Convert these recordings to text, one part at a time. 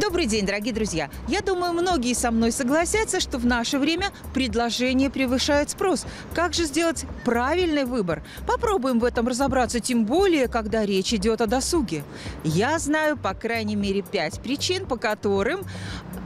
Добрый день, дорогие друзья. Я думаю, многие со мной согласятся, что в наше время предложение превышает спрос. Как же сделать правильный выбор? Попробуем в этом разобраться, тем более, когда речь идет о досуге. Я знаю, по крайней мере, пять причин, по которым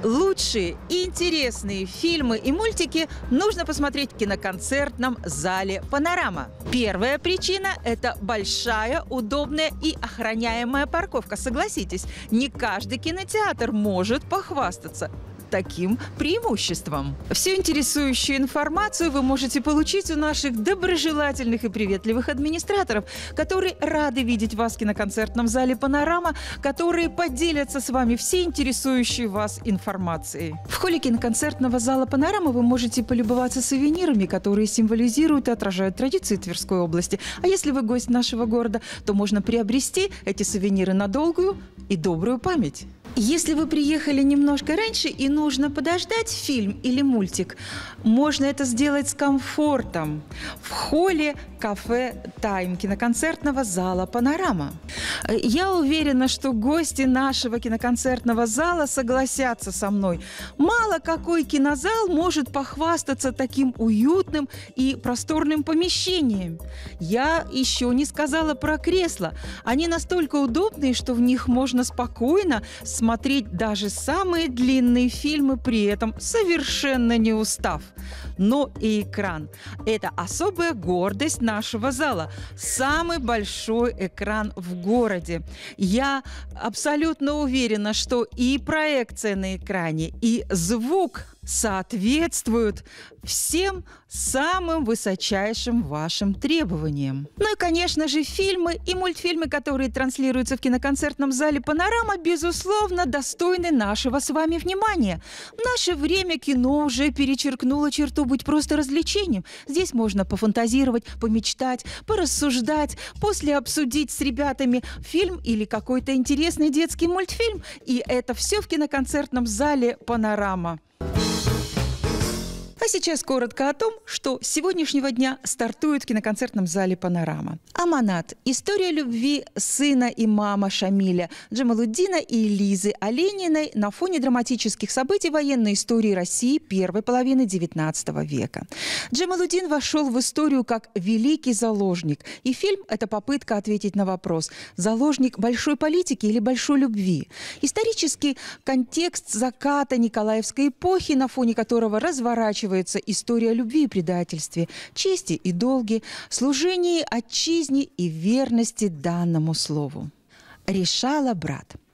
лучшие и интересные фильмы и мультики нужно посмотреть в киноконцертном зале «Панорама». Первая причина – это большая, удобная и охраняемая парковка. Согласитесь, не каждый кинотеатр оператор может похвастаться таким преимуществом. Всю интересующую информацию вы можете получить у наших доброжелательных и приветливых администраторов, которые рады видеть вас в киноконцертном зале «Панорама», которые поделятся с вами всей интересующей вас информацией. В холле киноконцертного зала «Панорама» вы можете полюбоваться сувенирами, которые символизируют и отражают традиции Тверской области. А если вы гость нашего города, то можно приобрести эти сувениры на долгую и добрую память. Если вы приехали немножко раньше и нужно подождать фильм или мультик, можно это сделать с комфортом в холле кафе «Тайм» киноконцертного зала «Панорама». Э, я уверена, что гости нашего киноконцертного зала согласятся со мной. Мало какой кинозал может похвастаться таким уютным и просторным помещением. Я еще не сказала про кресла. Они настолько удобные, что в них можно спокойно с смотреть даже самые длинные фильмы, при этом совершенно не устав. Но и экран. Это особая гордость нашего зала. Самый большой экран в городе. Я абсолютно уверена, что и проекция на экране, и звук соответствуют всем самым высочайшим вашим требованиям. Ну и, конечно же, фильмы и мультфильмы, которые транслируются в киноконцертном зале «Панорама», безусловно, достойны нашего с вами внимания. В наше время кино уже перечеркнуло черту быть просто развлечением. Здесь можно пофантазировать, помечтать, порассуждать, после обсудить с ребятами фильм или какой-то интересный детский мультфильм. И это все в киноконцертном зале «Панорама». А сейчас коротко о том, что с сегодняшнего дня стартует в киноконцертном зале «Панорама». «Аманат. История любви сына и мама Шамиля, Джамалуддина и Лизы Олениной на фоне драматических событий военной истории России первой половины XIX века». Джамалуддин вошел в историю как великий заложник. И фильм – это попытка ответить на вопрос – заложник большой политики или большой любви? Исторический контекст заката Николаевской эпохи, на фоне которого разворачивается рассказывается история любви и предательстве, чести и долги, служении отчизне и верности данному слову. Решала брат –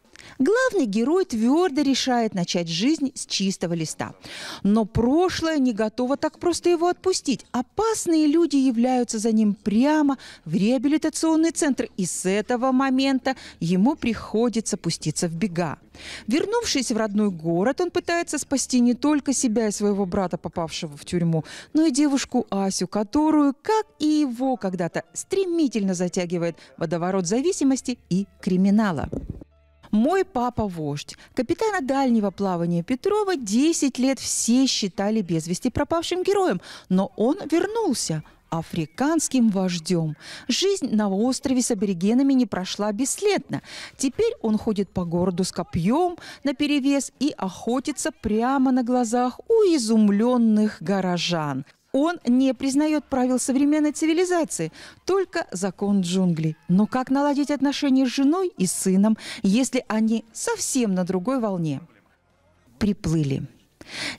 Главный герой твердо решает начать жизнь с чистого листа. Но прошлое не готово так просто его отпустить. Опасные люди являются за ним прямо в реабилитационный центр, и с этого момента ему приходится пуститься в бега. Вернувшись в родной город, он пытается спасти не только себя и своего брата, попавшего в тюрьму, но и девушку Асю, которую, как и его когда-то, стремительно затягивает водоворот зависимости и криминала. Мой папа вождь. Капитана дальнего плавания Петрова 10 лет все считали без вести пропавшим героем, но он вернулся африканским вождем. Жизнь на острове с аборигенами не прошла бесследно. Теперь он ходит по городу с копьем на перевес и охотится прямо на глазах у изумленных горожан. Он не признает правил современной цивилизации, только закон джунглей. Но как наладить отношения с женой и сыном, если они совсем на другой волне? Приплыли.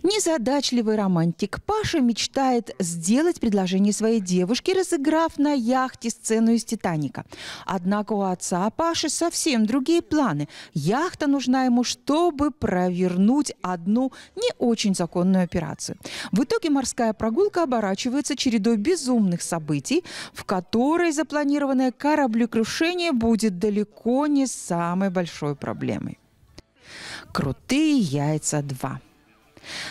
Незадачливый романтик Паша мечтает сделать предложение своей девушке, разыграв на яхте сцену из «Титаника». Однако у отца Паши совсем другие планы. Яхта нужна ему, чтобы провернуть одну не очень законную операцию. В итоге морская прогулка оборачивается чередой безумных событий, в которой запланированное кораблекрушение будет далеко не самой большой проблемой. Крутые яйца 2.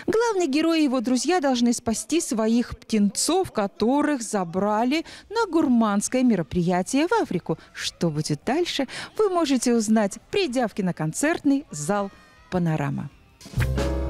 Главный герой и его друзья должны спасти своих птенцов, которых забрали на гурманское мероприятие в Африку. Что будет дальше, вы можете узнать, придя в киноконцертный зал «Панорама». Thank you